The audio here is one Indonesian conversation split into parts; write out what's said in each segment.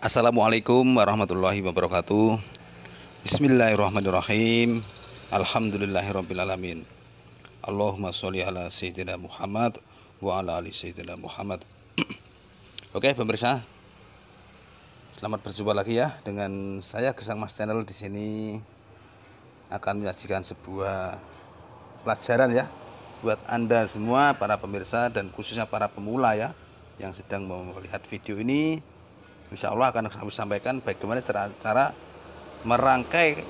Assalamualaikum warahmatullahi wabarakatuh Bismillahirrahmanirrahim Alhamdulillahirrabbilalamin Allahumma sholli ala Sayyidina Muhammad Wa ala ali Sayyidina Muhammad Oke pemirsa Selamat berjumpa lagi ya Dengan saya Gesang Mas Channel di sini Akan menyajikan sebuah Pelajaran ya Buat anda semua para pemirsa Dan khususnya para pemula ya Yang sedang melihat video ini Insya Allah akan kami sampaikan bagaimana cara, cara merangkai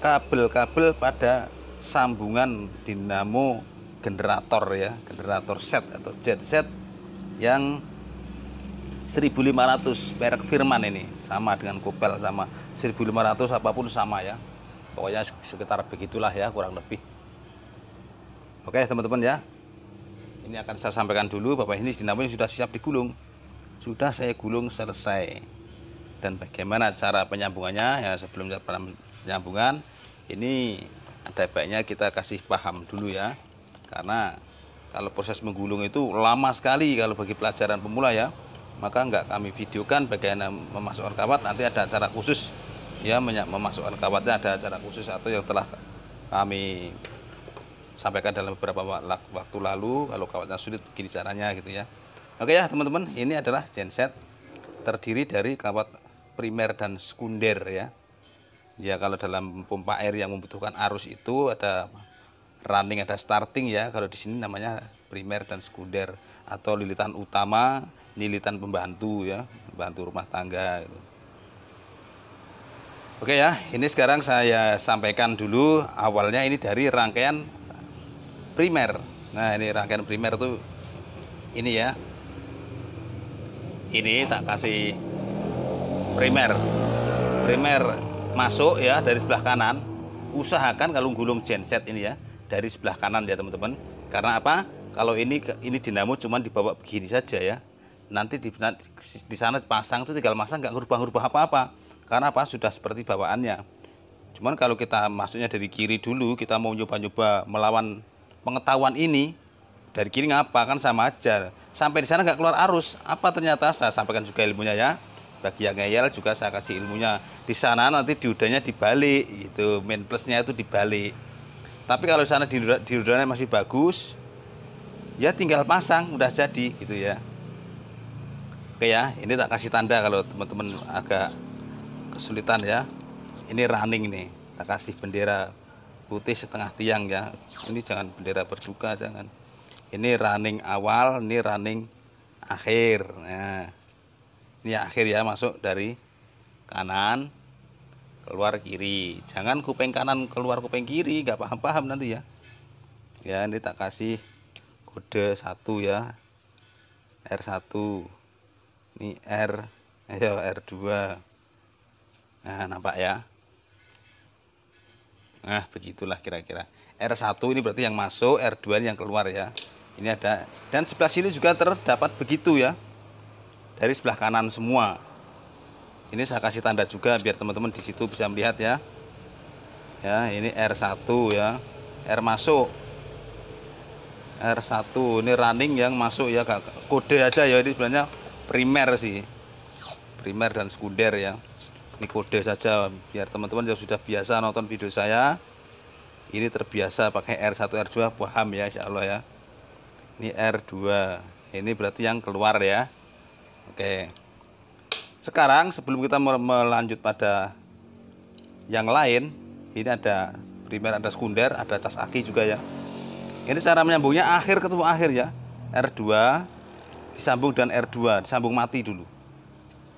kabel-kabel pada sambungan dinamo generator ya, generator set atau jet set yang 1500 merek Firman ini sama dengan Kobel sama 1500 apapun sama ya pokoknya sekitar begitulah ya kurang lebih oke teman-teman ya ini akan saya sampaikan dulu bapak ini dinamo ini sudah siap digulung sudah saya gulung selesai dan bagaimana cara penyambungannya ya sebelum penyambungan ini ada baiknya kita kasih paham dulu ya karena kalau proses menggulung itu lama sekali kalau bagi pelajaran pemula ya maka nggak kami videokan bagaimana memasukkan kawat nanti ada cara khusus ya memasukkan kawatnya ada cara khusus atau yang telah kami sampaikan dalam beberapa waktu lalu kalau kawatnya sulit begini caranya gitu ya Oke ya teman-teman, ini adalah genset terdiri dari kawat primer dan sekunder ya. Ya kalau dalam pompa air yang membutuhkan arus itu ada running ada starting ya. Kalau di sini namanya primer dan sekunder atau lilitan utama, lilitan pembantu ya, pembantu rumah tangga gitu. Oke ya, ini sekarang saya sampaikan dulu awalnya ini dari rangkaian primer. Nah, ini rangkaian primer tuh ini ya, ini tak kasih primer primer masuk ya dari sebelah kanan usahakan kalau gulung genset ini ya dari sebelah kanan ya teman-teman karena apa kalau ini ini dinamo cuman dibawa begini saja ya nanti di, di sana dipasang itu tinggal masang nggak ngerubah-ngerubah apa-apa karena apa sudah seperti bawaannya cuman kalau kita masuknya dari kiri dulu kita mau nyoba-nyoba melawan pengetahuan ini dari kiri ngapa kan sama aja sampai di sana nggak keluar arus apa ternyata saya sampaikan juga ilmunya ya bagi yang ngeyel juga saya kasih ilmunya di sana nanti diudanya dibalik gitu main plusnya itu dibalik tapi kalau di sana diudannya masih bagus ya tinggal pasang udah jadi gitu ya oke ya ini tak kasih tanda kalau teman-teman agak kesulitan ya ini running nih tak kasih bendera putih setengah tiang ya ini jangan bendera berduka jangan ini running awal ini running akhir nah ini akhir ya masuk dari kanan keluar kiri jangan kuping kanan keluar kuping kiri nggak paham-paham nanti ya ya ini tak kasih kode satu ya R1 ini R ayo R2 nah nampak ya nah begitulah kira-kira R1 ini berarti yang masuk R2 ini yang keluar ya ini ada dan sebelah sini juga terdapat begitu ya dari sebelah kanan semua ini saya kasih tanda juga biar teman-teman di situ bisa melihat ya ya ini R1 ya R masuk R1 ini running yang masuk ya kode aja ya ini sebenarnya primer sih primer dan sekunder ya ini kode saja biar teman-teman yang sudah biasa nonton video saya ini terbiasa pakai R1 R2 paham ya Insya Allah ya ini R2 ini berarti yang keluar ya oke sekarang sebelum kita melanjut pada yang lain ini ada primer ada sekunder ada cas aki juga ya ini cara menyambungnya akhir ketemu akhir ya R2 disambung dan R2 disambung mati dulu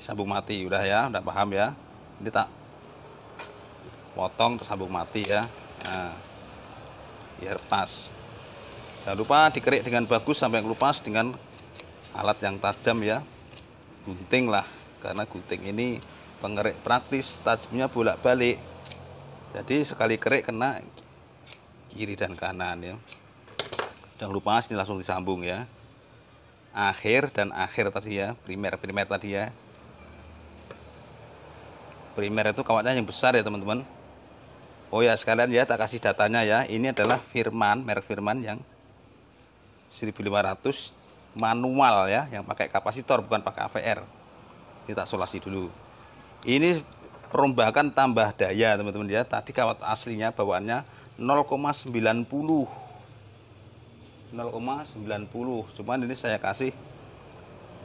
disambung mati udah ya udah paham ya ini tak potong tersambung mati ya nah, biar pas jangan lupa dikerik dengan bagus sampai kelupas dengan alat yang tajam ya gunting lah karena gunting ini pengerik praktis tajamnya bolak-balik jadi sekali kerik kena kiri dan kanan ya jangan lupa sini langsung disambung ya akhir dan akhir tadi ya primer primer tadi ya primer itu kawatnya yang besar ya teman-teman oh ya sekalian ya tak kasih datanya ya ini adalah firman merek firman yang 1500 manual ya yang pakai kapasitor bukan pakai AVR kita solasi dulu ini perombakan tambah daya teman-teman ya tadi kawat aslinya bawaannya 0,90 0,90 cuman ini saya kasih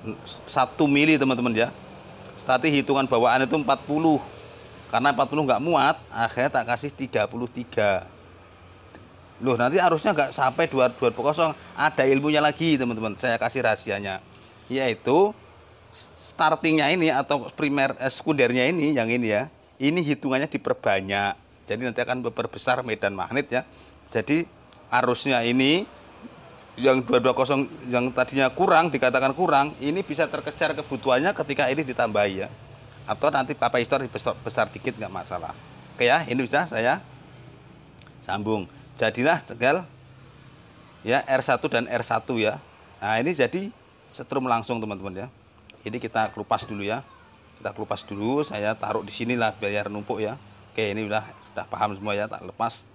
1 mili teman-teman ya tadi hitungan bawaan itu 40 karena 40 nggak muat akhirnya tak kasih 33 Loh, nanti arusnya nggak sampai 220 Ada ilmunya lagi, teman-teman. Saya kasih rahasianya. Yaitu startingnya ini atau primer eh, sekundernya ini yang ini ya. Ini hitungannya diperbanyak. Jadi nanti akan berbesar medan magnet ya. Jadi arusnya ini yang 220 yang tadinya kurang dikatakan kurang ini bisa terkejar kebutuhannya ketika ini ditambahi ya atau nanti papa histor besar, besar dikit nggak masalah oke ya ini sudah saya sambung jadilah tegal ya R1 dan R1 ya nah ini jadi setrum langsung teman-teman ya ini kita kelupas dulu ya kita kelupas dulu saya taruh di sinilah biar numpuk ya oke ini udah udah paham semua ya tak lepas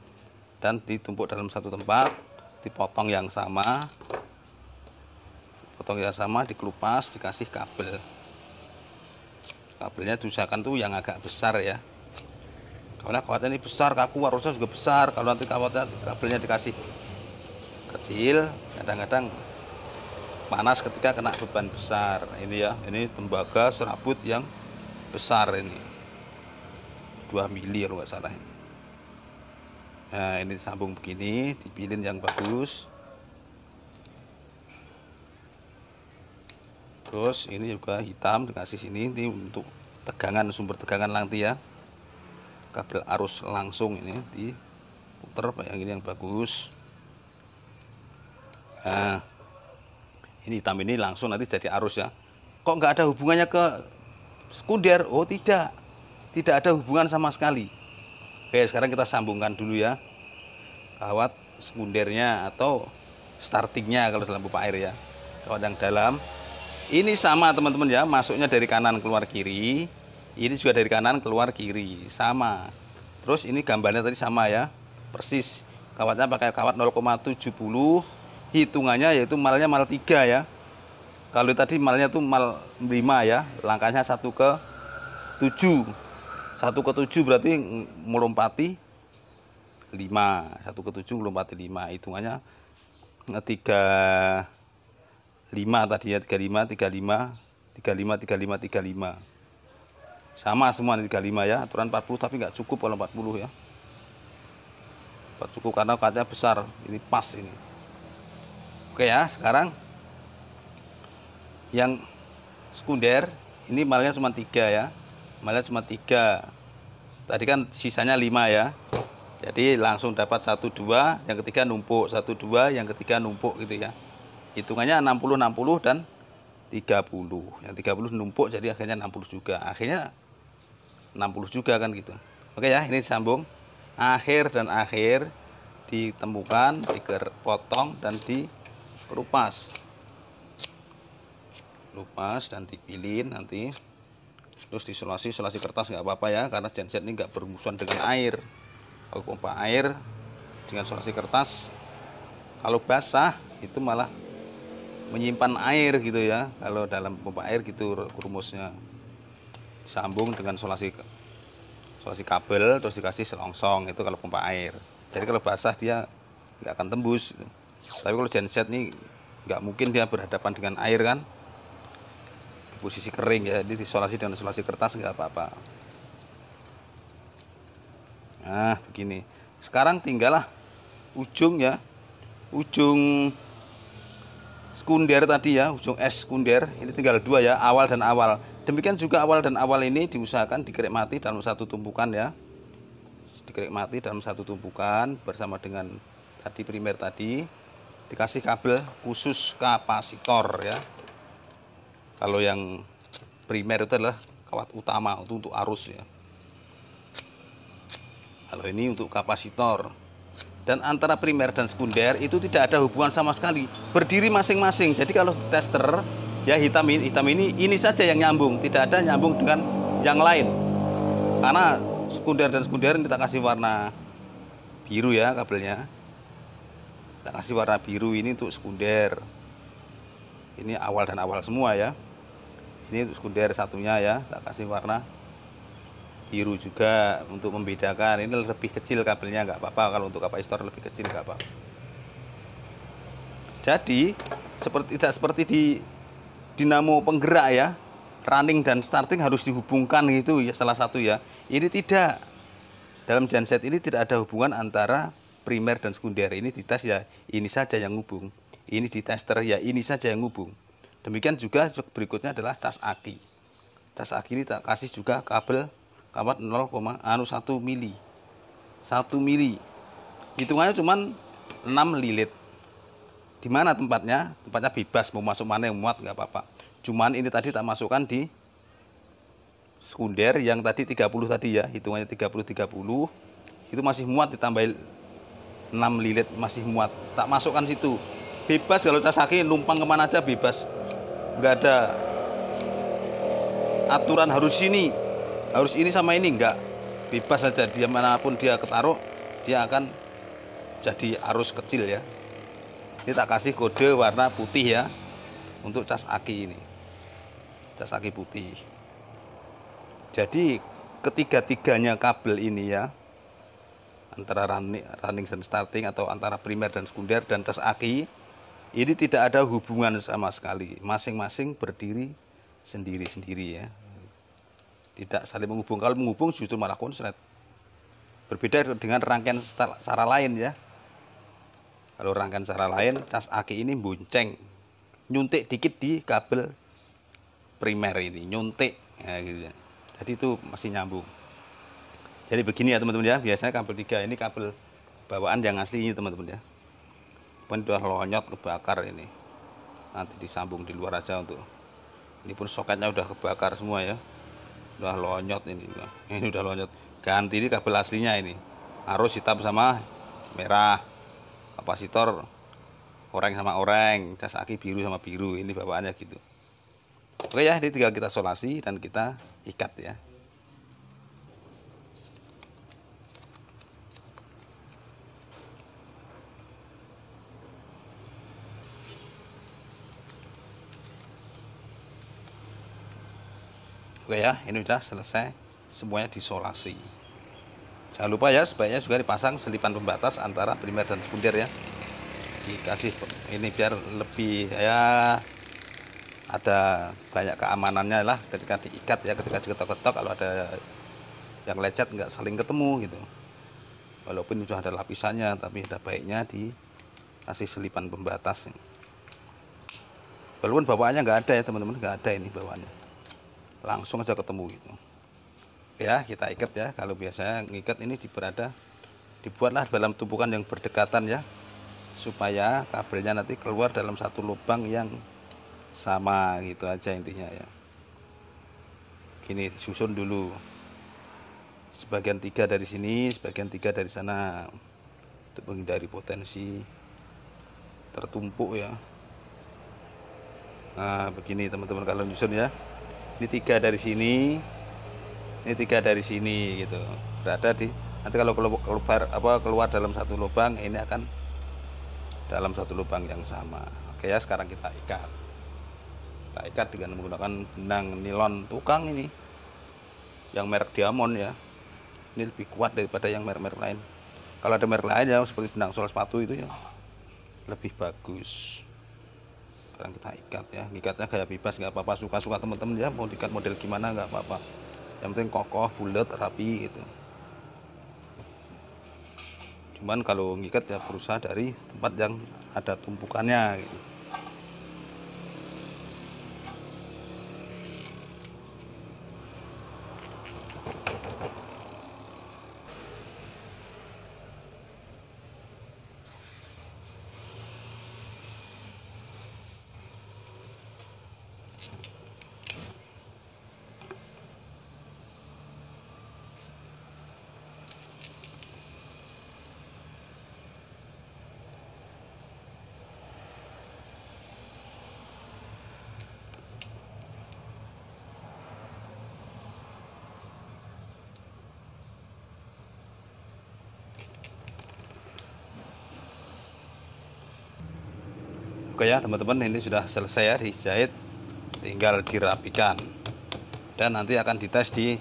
dan ditumpuk dalam satu tempat dipotong yang sama potong yang sama dikelupas dikasih kabel kabelnya diusahakan tuh yang agak besar ya karena kawatnya ini besar kaku warusnya juga besar kalau nanti kawatnya kabelnya dikasih kecil kadang-kadang panas ketika kena beban besar ini ya ini tembaga serabut yang besar ini 2 mili kalau nggak salah nah ini sambung begini dipilin yang bagus terus ini juga hitam dikasih sini ini untuk tegangan sumber tegangan nanti ya kabel arus langsung ini di pak yang ini yang bagus nah ini hitam ini langsung nanti jadi arus ya kok nggak ada hubungannya ke sekunder oh tidak tidak ada hubungan sama sekali oke sekarang kita sambungkan dulu ya kawat sekundernya atau startingnya kalau dalam pompa air ya kawat yang dalam ini sama teman-teman ya masuknya dari kanan keluar kiri ini juga dari kanan keluar kiri sama terus ini gambarnya tadi sama ya persis kawatnya pakai kawat 0,70 hitungannya yaitu malnya mal 3 ya kalau tadi malnya itu mal 5 ya langkahnya 1 ke 7 1 ke 7 berarti melompati 5 1 ke 7 melompati 5 hitungannya 3 5 tadi ya 35 35 35 35 35 sama semua 35 ya aturan 40 tapi nggak cukup kalau 40 ya nggak cukup karena katanya besar ini pas ini oke ya sekarang yang sekunder ini malnya cuma tiga ya malnya cuma tiga tadi kan sisanya 5 ya jadi langsung dapat satu dua yang ketiga numpuk satu dua yang ketiga numpuk gitu ya hitungannya 60 60 dan 30 yang 30 numpuk jadi akhirnya 60 juga akhirnya 60 juga kan gitu oke ya ini sambung. akhir dan akhir ditemukan potong dan dilupas lupas dan dipilin nanti terus disolasi solasi kertas nggak apa-apa ya karena genset ini nggak bermusuhan dengan air kalau pompa air dengan solasi kertas kalau basah itu malah menyimpan air gitu ya kalau dalam pompa air gitu rumusnya sambung dengan solasi solasi kabel terus dikasih selongsong itu kalau pompa air jadi kalau basah dia nggak akan tembus tapi kalau genset nih nggak mungkin dia berhadapan dengan air kan di posisi kering ya jadi disolasi dengan solasi kertas nggak apa-apa nah begini sekarang tinggallah ujung ya ujung sekunder tadi ya ujung S sekunder ini tinggal dua ya awal dan awal Demikian juga awal dan awal ini diusahakan dikerik mati dalam satu tumpukan ya. Dikerik mati dalam satu tumpukan bersama dengan tadi primer tadi dikasih kabel khusus kapasitor ya. Kalau yang primer itu adalah kawat utama itu untuk arus ya. Kalau ini untuk kapasitor. Dan antara primer dan sekunder itu tidak ada hubungan sama sekali. Berdiri masing-masing. Jadi kalau tester ya hitam ini hitam ini ini saja yang nyambung tidak ada nyambung dengan yang lain karena sekunder dan sekunder kita kasih warna biru ya kabelnya kita kasih warna biru ini untuk sekunder ini awal dan awal semua ya ini untuk sekunder satunya ya kita kasih warna biru juga untuk membedakan ini lebih kecil kabelnya nggak apa-apa kalau untuk kapasitor lebih kecil nggak apa-apa jadi seperti tidak seperti di dinamo penggerak ya running dan starting harus dihubungkan gitu ya salah satu ya ini tidak dalam genset ini tidak ada hubungan antara primer dan sekunder ini di tes ya ini saja yang hubung ini di tester ya ini saja yang hubung demikian juga berikutnya adalah tas aki Tas aki ini tak kasih juga kabel kawat 0, anu mili 1 mili hitungannya cuman 6 lilit di mana tempatnya tempatnya bebas mau masuk mana yang muat nggak apa-apa cuman ini tadi tak masukkan di sekunder yang tadi 30 tadi ya hitungannya 30 30 itu masih muat ditambah 6 lilit masih muat tak masukkan situ bebas kalau casaki numpang kemana aja bebas nggak ada aturan harus sini harus ini sama ini enggak bebas saja dia manapun dia ketaruh dia akan jadi arus kecil ya ini tak kasih kode warna putih ya untuk cas aki ini cas aki putih jadi ketiga-tiganya kabel ini ya antara running, running dan starting atau antara primer dan sekunder dan cas aki ini tidak ada hubungan sama sekali masing-masing berdiri sendiri-sendiri ya tidak saling menghubung kalau menghubung justru malah konslet berbeda dengan rangkaian secara, secara lain ya kalau rangkaian secara lain, cas aki ini bunceng nyuntik dikit di kabel primer ini, nyuntik. Ya, gitu. Jadi itu masih nyambung. Jadi begini ya teman-teman ya, biasanya kabel tiga ini kabel bawaan yang asli ini teman-teman ya. Pun sudah lonyot kebakar ini. Nanti disambung di luar aja untuk ini pun soketnya udah kebakar semua ya udah lonyot ini ya. ini udah lonyot ganti ini kabel aslinya ini harus hitam sama merah kapasitor orang sama orang cas aki biru sama biru ini bawaannya gitu oke ya ini tinggal kita solasi dan kita ikat ya Oke ya, ini sudah selesai semuanya disolasi. Jangan lupa ya, sebaiknya juga dipasang selipan pembatas antara primer dan sekunder ya. Dikasih ini biar lebih ya ada banyak keamanannya lah ketika diikat ya ketika diketok-ketok kalau ada yang lecet nggak saling ketemu gitu walaupun sudah ada lapisannya tapi ada baiknya di kasih selipan pembatas walaupun bawaannya nggak ada ya teman-teman nggak ada ini bawaannya langsung aja ketemu gitu ya kita ikat ya kalau biasanya ngikat ini berada dibuatlah dalam tumpukan yang berdekatan ya supaya kabelnya nanti keluar dalam satu lubang yang sama gitu aja intinya ya gini susun dulu sebagian tiga dari sini sebagian tiga dari sana untuk menghindari potensi tertumpuk ya nah begini teman-teman kalau nyusun ya ini tiga dari sini ini tiga dari sini gitu berada di nanti kalau keluar apa keluar dalam satu lubang ini akan dalam satu lubang yang sama oke ya sekarang kita ikat kita ikat dengan menggunakan benang nilon tukang ini yang merek diamond ya ini lebih kuat daripada yang merek-merek lain kalau ada merek lain ya seperti benang sol sepatu itu ya lebih bagus sekarang kita ikat ya ikatnya gaya bebas nggak apa-apa suka-suka teman-teman ya mau ikat model gimana nggak apa-apa yang penting kokoh bulat rapi gitu cuman kalau ngikat ya berusaha dari tempat yang ada tumpukannya gitu. Oke ya teman-teman ini sudah selesai ya dijahit tinggal dirapikan dan nanti akan dites di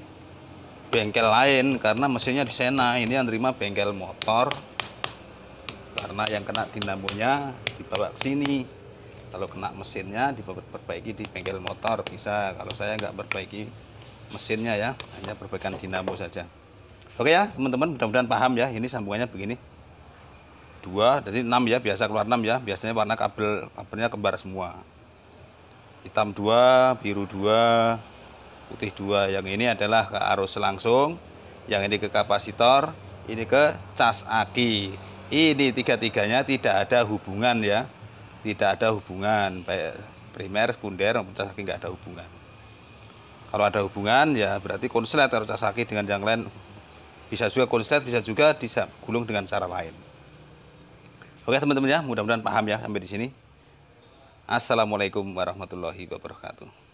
bengkel lain karena mesinnya di Sena ini yang terima bengkel motor karena yang kena dinamonya dibawa ke sini kalau kena mesinnya diperbaiki di bengkel motor bisa kalau saya nggak perbaiki mesinnya ya hanya perbaikan dinamo saja oke ya teman-teman mudah-mudahan paham ya ini sambungannya begini dua jadi enam ya biasa keluar enam ya biasanya warna kabel kabelnya kembar semua hitam dua biru dua putih dua yang ini adalah ke arus langsung yang ini ke kapasitor ini ke cas aki ini tiga-tiganya tidak ada hubungan ya tidak ada hubungan baik primer sekunder maupun cas aki nggak ada hubungan kalau ada hubungan ya berarti konslet harus cas aki dengan yang lain bisa juga konslet bisa juga gulung dengan cara lain Oke teman-teman ya, mudah-mudahan paham ya sampai di sini. Assalamualaikum warahmatullahi wabarakatuh.